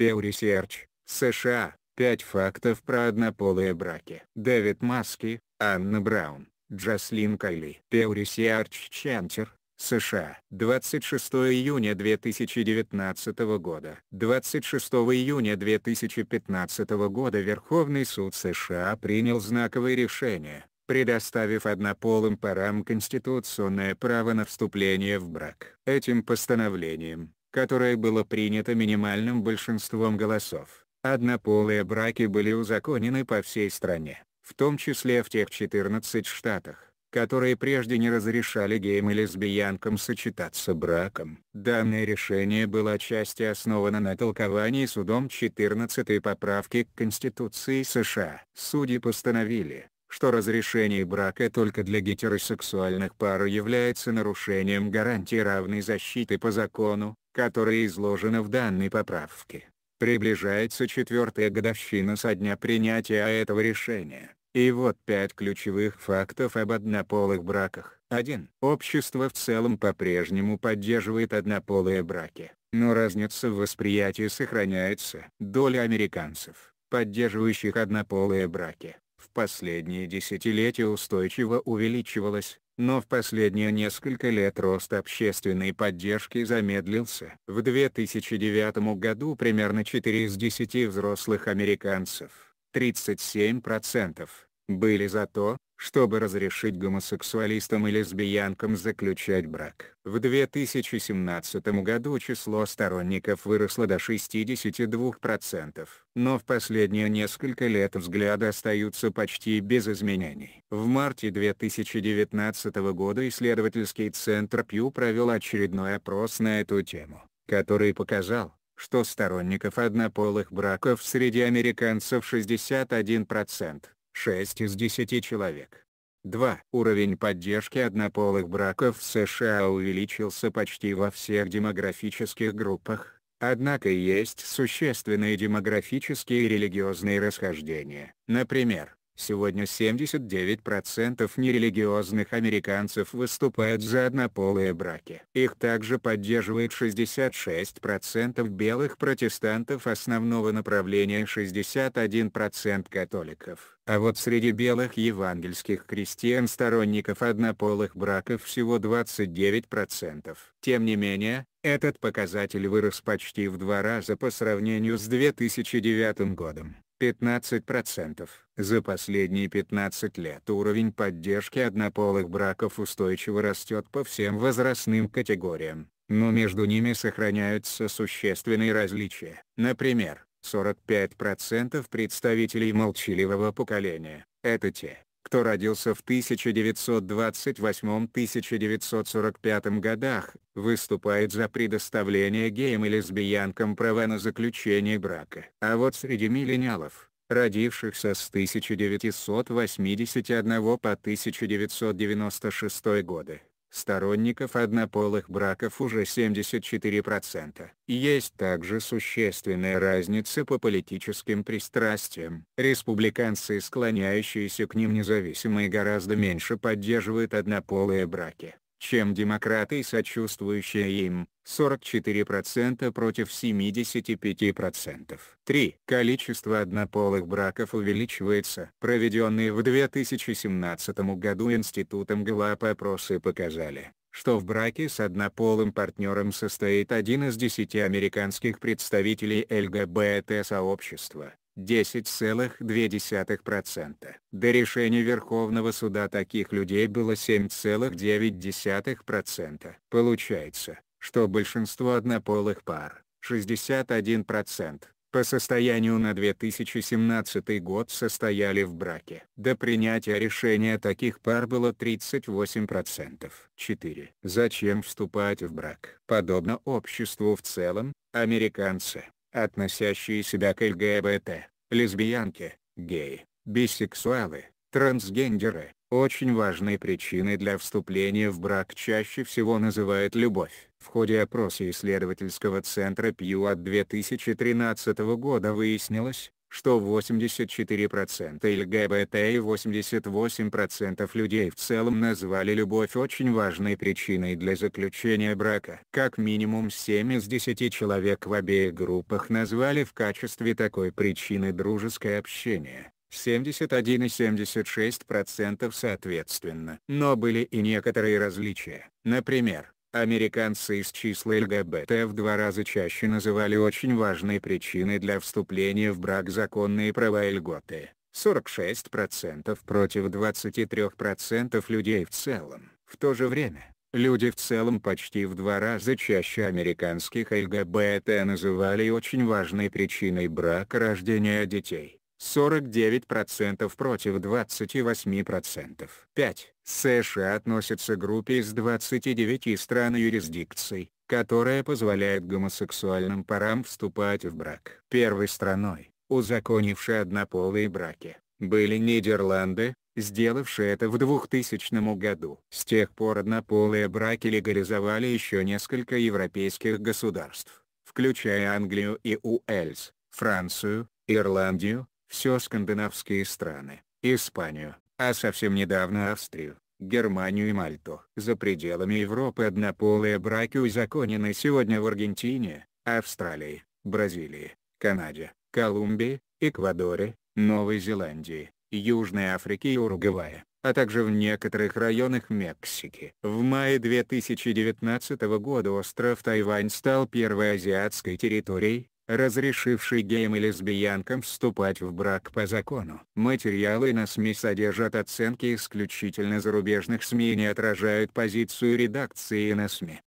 Pew Research, США, 5 фактов про однополые браки. Дэвид Маски, Анна Браун, Джаслин Кайли. Pew Research Center, США. 26 июня 2019 года. 26 июня 2015 года Верховный суд США принял знаковое решение, предоставив однополым парам конституционное право на вступление в брак. Этим постановлением, которое было принято минимальным большинством голосов. Однополые браки были узаконены по всей стране, в том числе в тех 14 штатах, которые прежде не разрешали геям и лесбиянкам сочетаться браком. Данное решение было отчасти основано на толковании судом 14 поправки к Конституции США. Судьи постановили, что разрешение брака только для гетеросексуальных пар является нарушением гарантии равной защиты по закону, которое изложено в данной поправке. Приближается четвертая годовщина со дня принятия этого решения. И вот пять ключевых фактов об однополых браках. 1. Общество в целом по-прежнему поддерживает однополые браки, но разница в восприятии сохраняется. Доля американцев, поддерживающих однополые браки, в последние десятилетия устойчиво увеличивалась, но в последние несколько лет рост общественной поддержки замедлился. В 2009 году примерно 4 из 10 взрослых американцев, 37%, были за то, чтобы разрешить гомосексуалистам и лесбиянкам заключать брак. В 2017 году число сторонников выросло до 62%, но в последние несколько лет взгляды остаются почти без изменений. В марте 2019 года исследовательский центр Пью провел очередной опрос на эту тему, который показал, что сторонников однополых браков среди американцев 61%, 6 из 10 человек. 2. Уровень поддержки однополых браков в США увеличился почти во всех демографических группах, однако есть существенные демографические и религиозные расхождения. Например, Сегодня 79% нерелигиозных американцев выступают за однополые браки. Их также поддерживает 66% белых протестантов основного направления и 61% католиков. А вот среди белых евангельских крестьян сторонников однополых браков всего 29%. Тем не менее, этот показатель вырос почти в два раза по сравнению с 2009 годом. 15%. За последние 15 лет уровень поддержки однополых браков устойчиво растет по всем возрастным категориям, но между ними сохраняются существенные различия. Например, 45% представителей молчаливого поколения – это те, кто родился в 1928-1945 годах, выступает за предоставление геям и лесбиянкам права на заключение брака. А вот среди миллениалов, родившихся с 1981 по 1996 годы, сторонников однополых браков уже 74%. Есть также существенная разница по политическим пристрастиям. Республиканцы, склоняющиеся к ним независимые гораздо меньше поддерживают однополые браки чем демократы и сочувствующие им, 44% против 75%. 3. Количество однополых браков увеличивается. Проведенные в 2017 году Институтом ГЛАП опросы показали, что в браке с однополым партнером состоит один из десяти американских представителей ЛГБТ-сообщества. 10,2%. До решения Верховного суда таких людей было 7,9%. Получается, что большинство однополых пар, 61%, по состоянию на 2017 год состояли в браке. До принятия решения таких пар было 38%. 4. Зачем вступать в брак? Подобно обществу в целом, американцы, относящие себя к ЛГБТ, лесбиянки, геи, бисексуалы, трансгендеры, очень важной причиной для вступления в брак чаще всего называют любовь. В ходе опроса исследовательского центра Pew от 2013 года выяснилось, что 84% ЛГБТ и 88% людей в целом назвали любовь очень важной причиной для заключения брака. Как минимум 7 из 10 человек в обеих группах назвали в качестве такой причины дружеское общение. 71 и 76% соответственно. Но были и некоторые различия. Например, Американцы из числа ЛГБТ в два раза чаще называли очень важной причиной для вступления в брак законные права и льготы. 46% против 23% людей в целом. В то же время, люди в целом почти в два раза чаще американских ЛГБТ называли очень важной причиной брака рождения детей. 49% против 28%. 5. США относятся к группе из 29 стран юрисдикций, которая позволяет гомосексуальным парам вступать в брак. Первой страной, узаконившей однополые браки, были Нидерланды, сделавшие это в 2000 году. С тех пор однополые браки легализовали еще несколько европейских государств, включая Англию и Уэльс, Францию, Ирландию, все скандинавские страны, Испанию, а совсем недавно Австрию, Германию и Мальту. За пределами Европы однополые браки узаконены сегодня в Аргентине, Австралии, Бразилии, Канаде, Колумбии, Эквадоре, Новой Зеландии, Южной Африке и Уругвае, а также в некоторых районах Мексики. В мае 2019 года остров Тайвань стал первой азиатской территорией, разрешивший геям и лесбиянкам вступать в брак по закону. Материалы на СМИ содержат оценки исключительно зарубежных СМИ и не отражают позицию редакции на СМИ.